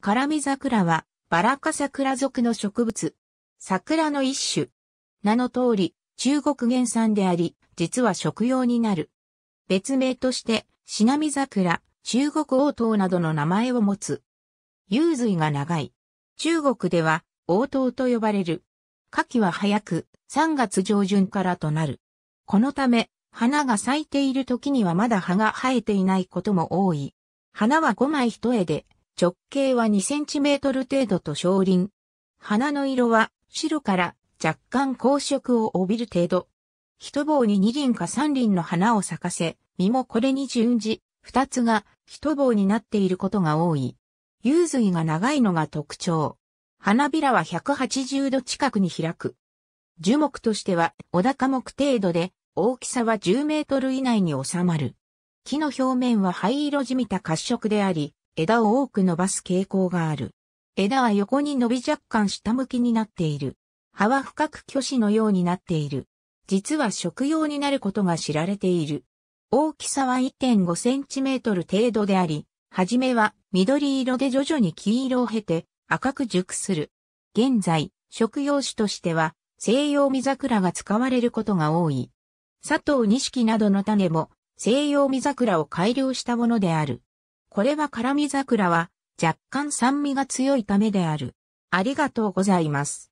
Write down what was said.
カラミ桜は、バラ科桜属の植物。桜の一種。名の通り、中国原産であり、実は食用になる。別名として、シナミ桜、中国王桃などの名前を持つ。幽髄が長い。中国では、王桃と呼ばれる。夏季は早く、3月上旬からとなる。このため、花が咲いている時にはまだ葉が生えていないことも多い。花は5枚一重で、直径は2センチメートル程度と小輪。花の色は白から若干光色を帯びる程度。一棒に2輪か3輪の花を咲かせ、実もこれに順次、2つが一棒になっていることが多い。幽髄が長いのが特徴。花びらは180度近くに開く。樹木としては小高木程度で、大きさは10メートル以内に収まる。木の表面は灰色じみた褐色であり、枝を多く伸ばす傾向がある。枝は横に伸び若干下向きになっている。葉は深く巨子のようになっている。実は食用になることが知られている。大きさは1.5センチメートル程度であり、はじめは緑色で徐々に黄色を経て赤く熟する。現在、食用種としては西洋水桜が使われることが多い。佐藤錦などの種も西洋水桜を改良したものである。これは辛味桜は若干酸味が強いためである。ありがとうございます。